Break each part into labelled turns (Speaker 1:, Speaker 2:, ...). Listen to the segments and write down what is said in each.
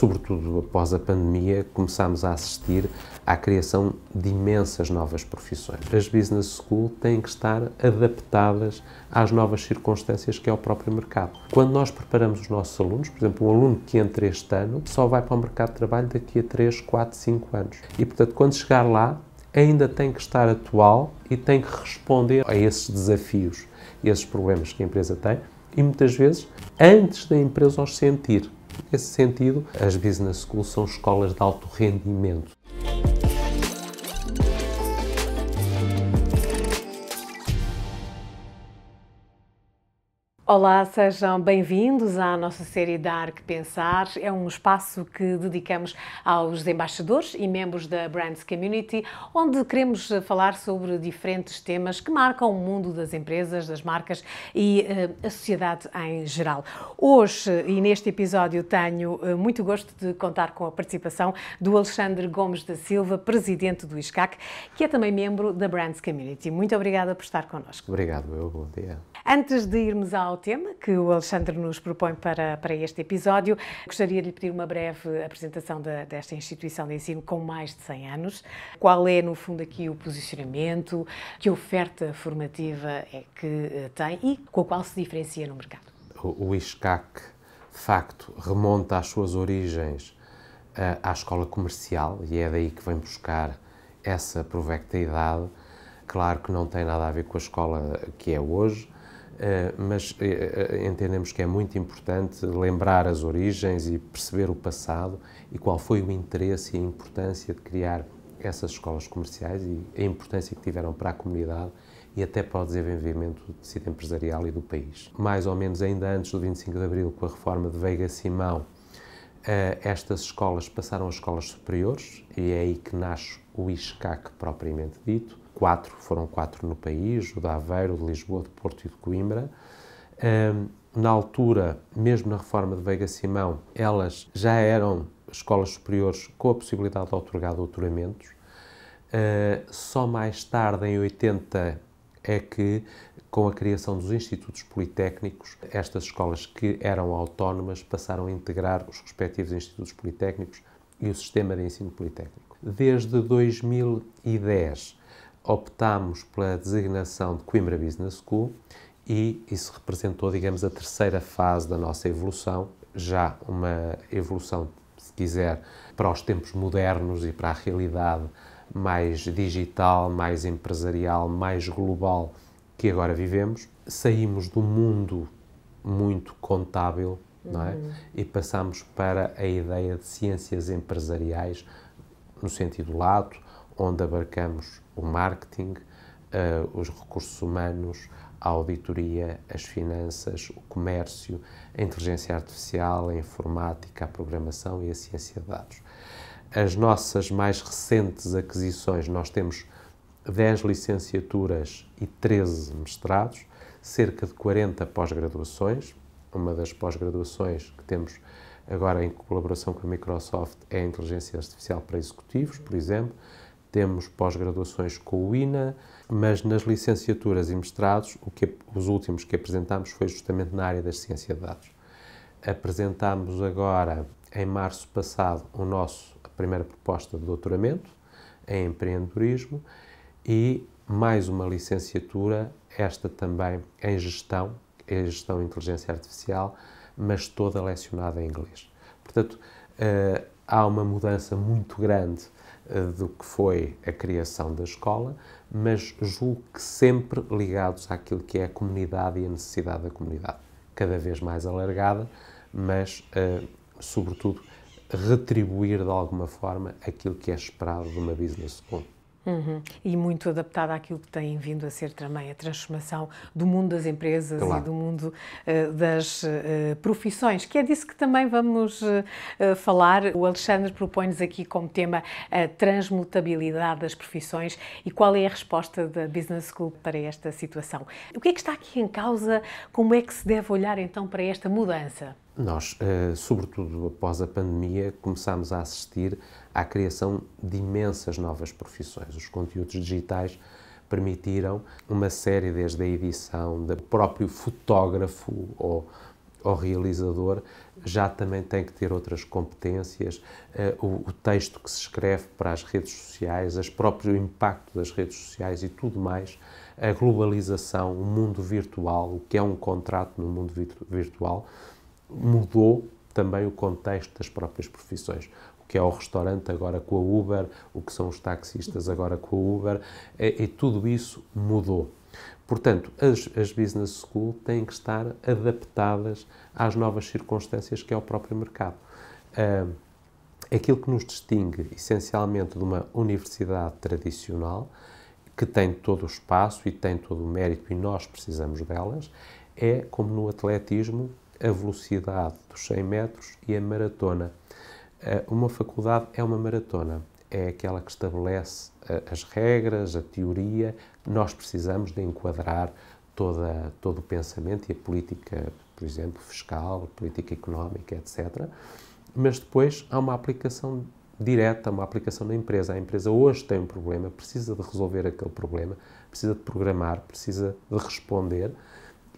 Speaker 1: sobretudo após a pandemia, começámos a assistir à criação de imensas novas profissões. As business school têm que estar adaptadas às novas circunstâncias que é o próprio mercado. Quando nós preparamos os nossos alunos, por exemplo, um aluno que entra este ano só vai para o mercado de trabalho daqui a 3, 4, 5 anos. E, portanto, quando chegar lá, ainda tem que estar atual e tem que responder a esses desafios, esses problemas que a empresa tem e muitas vezes antes da empresa os sentir. Nesse sentido, as business schools são escolas de alto rendimento.
Speaker 2: Olá, sejam bem-vindos à nossa série Dar que Pensar. É um espaço que dedicamos aos embaixadores e membros da Brands Community, onde queremos falar sobre diferentes temas que marcam o mundo das empresas, das marcas e uh, a sociedade em geral. Hoje e neste episódio tenho uh, muito gosto de contar com a participação do Alexandre Gomes da Silva, presidente do ISCAC, que é também membro da Brands Community. Muito obrigada por estar connosco.
Speaker 1: Obrigado, eu. Bom dia.
Speaker 2: Antes de irmos ao tema que o Alexandre nos propõe para, para este episódio, gostaria de lhe pedir uma breve apresentação desta instituição de ensino com mais de 100 anos. Qual é, no fundo, aqui o posicionamento, que oferta formativa é que eh, tem e com a qual se diferencia no mercado?
Speaker 1: O, o ISCAC, de facto, remonta às suas origens eh, à escola comercial e é daí que vem buscar essa provecta idade. Claro que não tem nada a ver com a escola que é hoje, eh, mas eh, eh, entendemos que é muito importante lembrar as origens e perceber o passado e qual foi o interesse e a importância de criar essas escolas comerciais e a importância que tiveram para a comunidade e até para o desenvolvimento do tecido empresarial e do país. Mais ou menos ainda antes do 25 de Abril, com a reforma de Veiga Simão, estas escolas passaram às escolas superiores e é aí que nasce o ISCAC propriamente dito, quatro, foram quatro no país, o de Aveiro, de Lisboa, de Porto e de Coimbra. Um, na altura, mesmo na reforma de Veiga Simão, elas já eram escolas superiores com a possibilidade de otorgar doutoramentos. Uh, só mais tarde, em 80, é que, com a criação dos institutos politécnicos, estas escolas que eram autónomas passaram a integrar os respectivos institutos politécnicos e o sistema de ensino politécnico. Desde 2010, optámos pela designação de Coimbra Business School e isso representou, digamos, a terceira fase da nossa evolução, já uma evolução, se quiser, para os tempos modernos e para a realidade mais digital, mais empresarial, mais global que agora vivemos. Saímos do mundo muito contábil não é? Uhum. e passamos para a ideia de ciências empresariais no sentido lato, onde abarcamos o marketing, uh, os recursos humanos, a auditoria, as finanças, o comércio, a inteligência artificial, a informática, a programação e a ciência de dados. As nossas mais recentes aquisições, nós temos 10 licenciaturas e 13 mestrados, cerca de 40 pós-graduações. Uma das pós-graduações que temos agora em colaboração com a Microsoft é a inteligência artificial para executivos, por exemplo temos pós-graduações com o INA, mas nas licenciaturas e mestrados, o que, os últimos que apresentámos foi justamente na área da ciência de dados. Apresentámos agora, em março passado, o nosso, a primeira proposta de doutoramento em empreendedorismo e mais uma licenciatura, esta também em gestão, em gestão de inteligência artificial, mas toda lecionada em inglês. Portanto, eh, há uma mudança muito grande eh, do que foi a criação da escola, mas julgo que sempre ligados àquilo que é a comunidade e a necessidade da comunidade, cada vez mais alargada, mas, eh, sobretudo, retribuir de alguma forma aquilo que é esperado de uma business school.
Speaker 2: Uhum. E muito adaptada àquilo que tem vindo a ser também a transformação do mundo das empresas claro. e do mundo uh, das uh, profissões, que é disso que também vamos uh, falar. O Alexandre propõe-nos aqui como tema a transmutabilidade das profissões e qual é a resposta da Business School para esta situação. O que é que está aqui em causa? Como é que se deve olhar então para esta mudança?
Speaker 1: Nós, eh, sobretudo após a pandemia, começámos a assistir à criação de imensas novas profissões. Os conteúdos digitais permitiram uma série, desde a edição, do próprio fotógrafo ou, ou realizador, já também tem que ter outras competências, eh, o, texto que se escreve para as redes sociais, as próprio impacto das redes sociais e tudo mais, a globalização, o mundo virtual, o que é um contrato no mundo virtual mudou também o contexto das próprias profissões. O que é o restaurante agora com a Uber, o que são os taxistas agora com a Uber, e, é, e é tudo isso mudou. Portanto, as, as business school têm que estar adaptadas às novas circunstâncias que é o próprio mercado. Uh, aquilo que nos distingue essencialmente de uma universidade tradicional, que tem todo o espaço e tem todo o mérito, e nós precisamos delas, é como no atletismo a velocidade dos 100 metros e a maratona. Eh, uma faculdade é uma maratona, é aquela que estabelece eh, as regras, a teoria. Nós precisamos de enquadrar toda, todo o pensamento e a política, por exemplo, fiscal, política económica, etc. Mas depois há uma aplicação direta, uma aplicação da empresa. A empresa hoje tem um problema, precisa de resolver aquele problema, precisa de programar, precisa de responder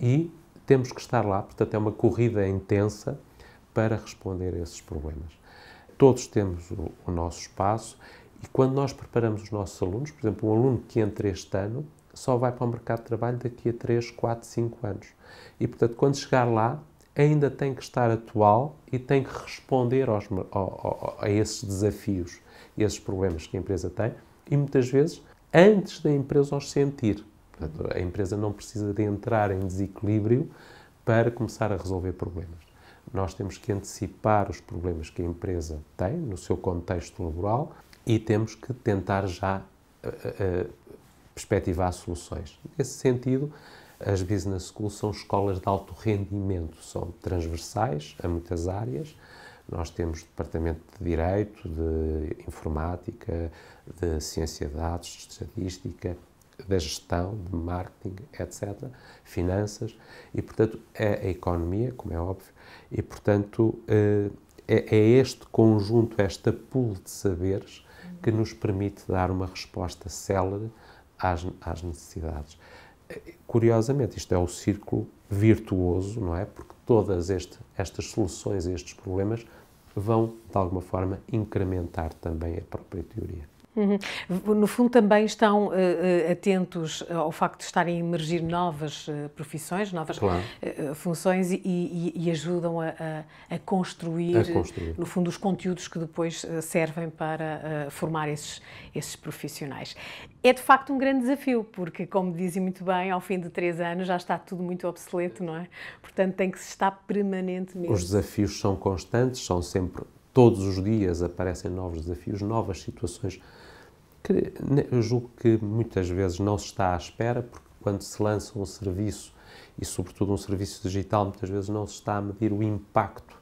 Speaker 1: e temos que estar lá, portanto, é uma corrida intensa para responder a esses problemas. Todos temos o, o nosso espaço e quando nós preparamos os nossos alunos, por exemplo, um aluno que entra este ano só vai para o mercado de trabalho daqui a 3, 4, 5 anos. E, portanto, quando chegar lá, ainda tem que estar atual e tem que responder aos, a, a, a esses desafios, esses problemas que a empresa tem e muitas vezes antes da empresa os sentir. Portanto, a empresa não precisa de entrar em desequilíbrio para começar a resolver problemas. Nós temos que antecipar os problemas que a empresa tem no seu contexto laboral e temos que tentar já uh, uh, perspectivar soluções. Nesse sentido, as business schools são escolas de alto rendimento, são transversais a muitas áreas. Nós temos departamento de Direito, de Informática, de Ciência de Dados, de Estatística, da gestão, de marketing, etc., finanças, e, portanto, é a economia, como é óbvio, e, portanto, eh, é, é, este conjunto, esta pool de saberes que nos permite dar uma resposta célere às, às necessidades. Curiosamente, isto é o círculo virtuoso, não é? Porque todas este, estas soluções a estes problemas vão, de alguma forma, incrementar também a própria teoria.
Speaker 2: Uhum. No fundo, também estão uh, atentos ao facto de estarem a emergir novas uh, profissões, novas claro. uh, funções e, e, e ajudam a, a, a, construir, a, construir, no fundo, os conteúdos que depois servem para formar esses, esses profissionais. É de facto um grande desafio, porque, como dizem muito bem, ao fim de três anos já está tudo muito obsoleto, não é? Portanto, tem que se estar permanentemente. Os desafios
Speaker 1: são constantes, são sempre. Todos os dias aparecem novos desafios, novas situações que eu julgo que muitas vezes não se está à espera, porque quando se lança um serviço, e sobretudo um serviço digital, muitas vezes não se está a medir o impacto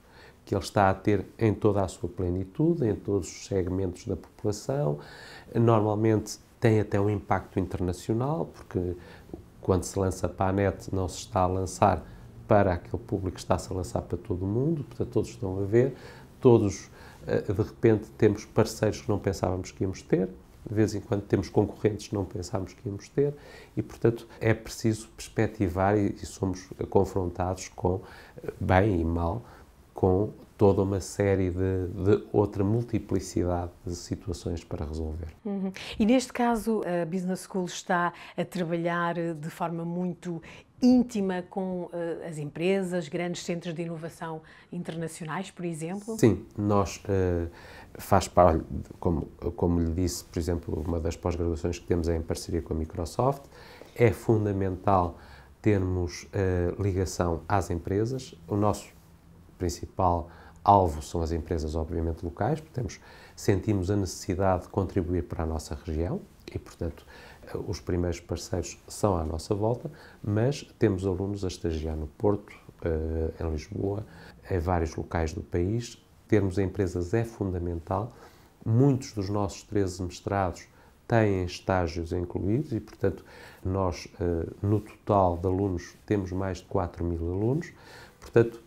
Speaker 1: que ele está a ter em toda a sua plenitude, em todos os segmentos da população. Normalmente tem até um impacto internacional, porque quando se lança para a net não se está a lançar para aquele público, está-se a lançar para todo o mundo, portanto todos estão a ver, todos eh, de repente temos parceiros que não pensávamos que íamos ter, de vez em quando temos concorrentes que não pensámos que íamos ter e, portanto, é preciso perspectivar e, e somos confrontados com eh, bem e mal, com toda uma série de, de, outra multiplicidade de situações para resolver.
Speaker 2: Uhum. E neste caso, a Business School está a trabalhar eh, de forma muito íntima com uh, as empresas, grandes centros de inovação internacionais, por exemplo? Sim,
Speaker 1: nós uh, faz parte, como, como lhe disse, por exemplo, uma das pós-graduações que temos é em parceria com a Microsoft, é fundamental termos uh, ligação às empresas. O nosso principal alvo são as empresas, obviamente, locais, porque temos, sentimos a necessidade de contribuir para a nossa região e, portanto, os primeiros parceiros são à nossa volta, mas temos alunos a estagiar no Porto, eh, em Lisboa, em vários locais do país. Termos empresas é fundamental. Muitos dos nossos 13 mestrados têm estágios incluídos e, portanto, nós, eh, no total de alunos, temos mais de 4 mil alunos. Portanto,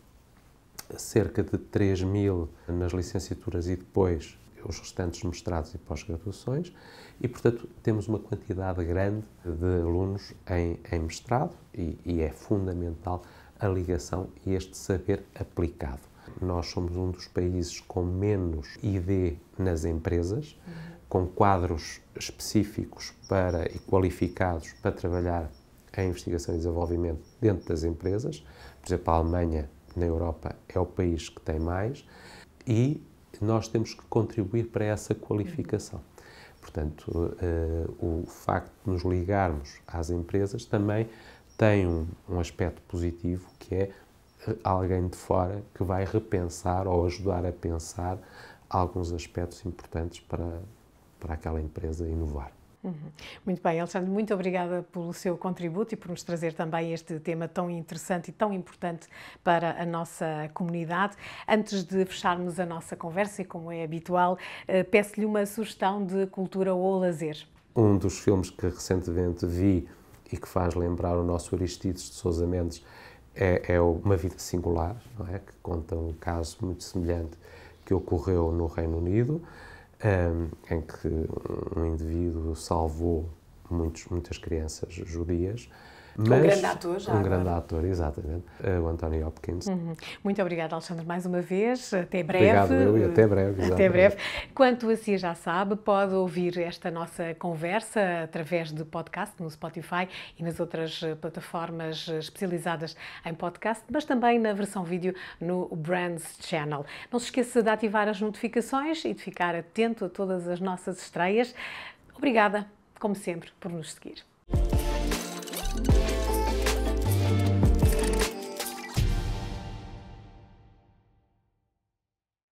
Speaker 1: cerca de 3 mil nas licenciaturas e depois os restantes mestrados e pós-graduações, e, portanto, temos uma quantidade grande de alunos em, em mestrado e, e é fundamental a ligação e este saber aplicado. Nós somos um dos países com menos ID nas empresas, uhum. com quadros específicos para e qualificados para trabalhar em investigação e desenvolvimento dentro das empresas. Por exemplo, a Alemanha, na Europa, é o país que tem mais e nós temos que contribuir para essa qualificação. Portanto, uh, o facto de nos ligarmos às empresas também tem um, um, aspecto positivo que é eh, alguém de fora que vai repensar ou ajudar a pensar alguns aspectos importantes para, para aquela empresa inovar.
Speaker 2: Uhum. Muito bem, Alexandre, muito obrigada pelo seu contributo e por nos trazer também este tema tão interessante e tão importante para a nossa comunidade. Antes de fecharmos a nossa conversa, e como é habitual, eh, peço-lhe uma sugestão de cultura ou lazer.
Speaker 1: Um dos filmes que recentemente vi e que faz lembrar o nosso Aristides de Sousa Mendes é, é Uma Vida Singular, é? que conta um caso muito semelhante que ocorreu no Reino Unido um, em que um indivíduo salvou muitos, muitas crianças judias mas, um grande ator já. Um agora. É? ator, exatamente. É o Anthony Hopkins.
Speaker 2: Uhum. Muito obrigada, Alexandre, mais uma vez. Até breve. Obrigado, eu e até breve. Exatamente. Até breve. Quanto a si já sabe, pode ouvir esta nossa conversa através de podcast no Spotify e nas outras eh, plataformas eh, especializadas em podcast, mas também na versão vídeo no Brands Channel. Não se esqueça de ativar as notificações e de ficar atento a todas as nossas estreias. Obrigada, como sempre, por nos seguir.